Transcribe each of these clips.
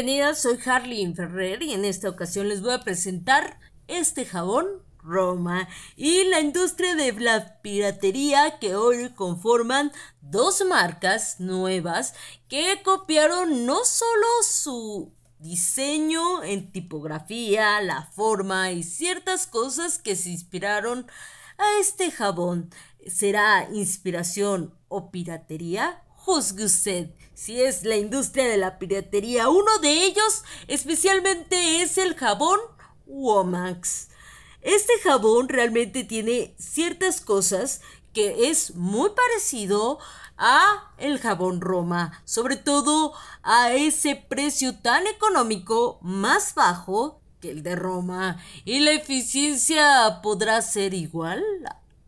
bienvenidas, soy Harley Ferrer y en esta ocasión les voy a presentar este jabón Roma y la industria de la piratería que hoy conforman dos marcas nuevas que copiaron no solo su diseño en tipografía, la forma y ciertas cosas que se inspiraron a este jabón. ¿Será inspiración o piratería? usted si es la industria de la piratería. Uno de ellos especialmente es el jabón Womax. Este jabón realmente tiene ciertas cosas que es muy parecido a el jabón Roma, sobre todo a ese precio tan económico más bajo que el de Roma. ¿Y la eficiencia podrá ser igual?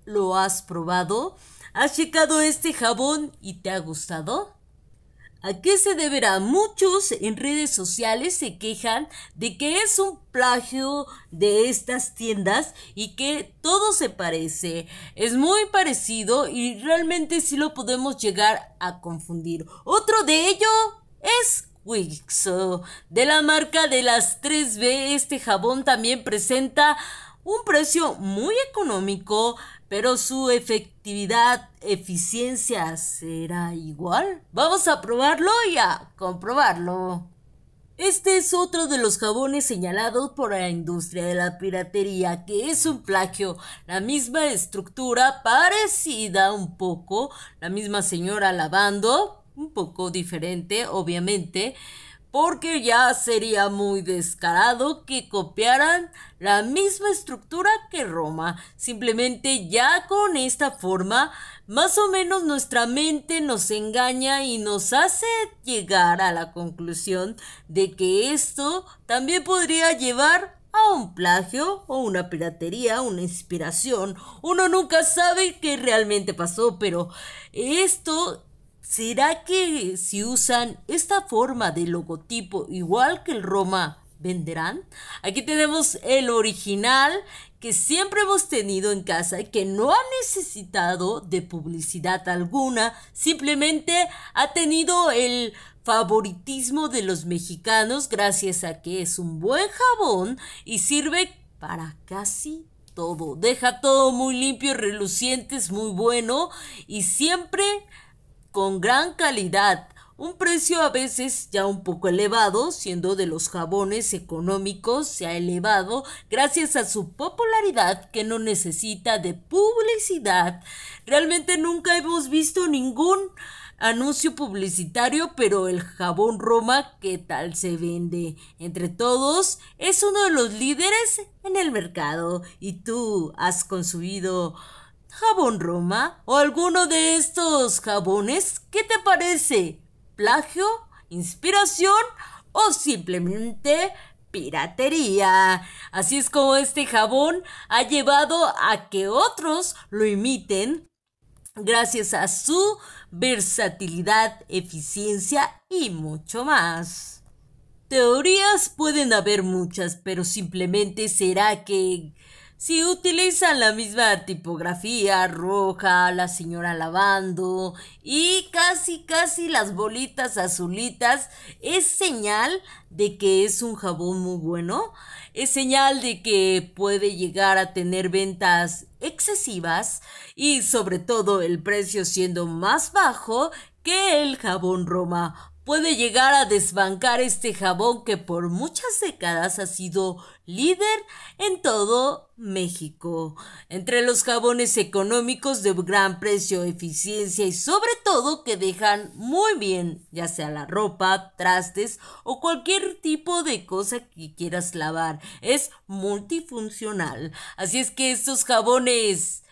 ¿Lo has probado? ¿Has checado este jabón y te ha gustado? ¿A qué se deberá? Muchos en redes sociales se quejan de que es un plagio de estas tiendas y que todo se parece. Es muy parecido y realmente sí lo podemos llegar a confundir. Otro de ello es Wixo De la marca de las 3B, este jabón también presenta un precio muy económico, pero su efectividad, eficiencia será igual. Vamos a probarlo y a comprobarlo. Este es otro de los jabones señalados por la industria de la piratería, que es un plagio. La misma estructura parecida un poco, la misma señora lavando, un poco diferente, obviamente porque ya sería muy descarado que copiaran la misma estructura que Roma. Simplemente ya con esta forma, más o menos nuestra mente nos engaña y nos hace llegar a la conclusión de que esto también podría llevar a un plagio o una piratería, una inspiración. Uno nunca sabe qué realmente pasó, pero esto ¿Será que si usan esta forma de logotipo igual que el Roma, venderán? Aquí tenemos el original que siempre hemos tenido en casa y que no ha necesitado de publicidad alguna, simplemente ha tenido el favoritismo de los mexicanos gracias a que es un buen jabón y sirve para casi todo. Deja todo muy limpio y reluciente, es muy bueno y siempre con gran calidad, un precio a veces ya un poco elevado, siendo de los jabones económicos, se ha elevado gracias a su popularidad que no necesita de publicidad. Realmente nunca hemos visto ningún anuncio publicitario, pero el jabón Roma, ¿qué tal se vende? Entre todos, es uno de los líderes en el mercado. ¿Y tú has consumido jabón Roma o alguno de estos jabones? ¿Qué te parece? ¿Plagio? ¿Inspiración? ¿O simplemente piratería? Así es como este jabón ha llevado a que otros lo imiten gracias a su versatilidad, eficiencia y mucho más. Teorías pueden haber muchas, pero simplemente será que si utilizan la misma tipografía roja, la señora lavando y casi casi las bolitas azulitas, es señal de que es un jabón muy bueno, es señal de que puede llegar a tener ventas excesivas y sobre todo el precio siendo más bajo que el jabón Roma puede llegar a desbancar este jabón que por muchas décadas ha sido líder en todo México. Entre los jabones económicos de gran precio, eficiencia y sobre todo que dejan muy bien, ya sea la ropa, trastes o cualquier tipo de cosa que quieras lavar. Es multifuncional. Así es que estos jabones...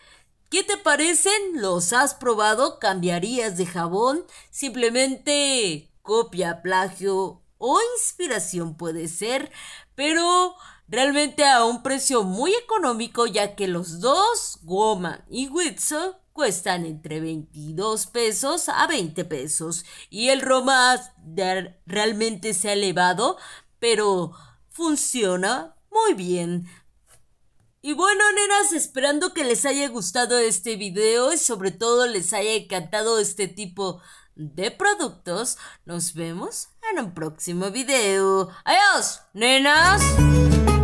¿Qué te parecen? ¿Los has probado? ¿Cambiarías de jabón? Simplemente copia, plagio o inspiración puede ser, pero realmente a un precio muy económico ya que los dos, Goma y Witzel, cuestan entre 22 pesos a 20 pesos y el Roma realmente se ha elevado, pero funciona muy bien. Y bueno, nenas, esperando que les haya gustado este video y sobre todo les haya encantado este tipo de productos. Nos vemos en un próximo video. Adiós, nenas.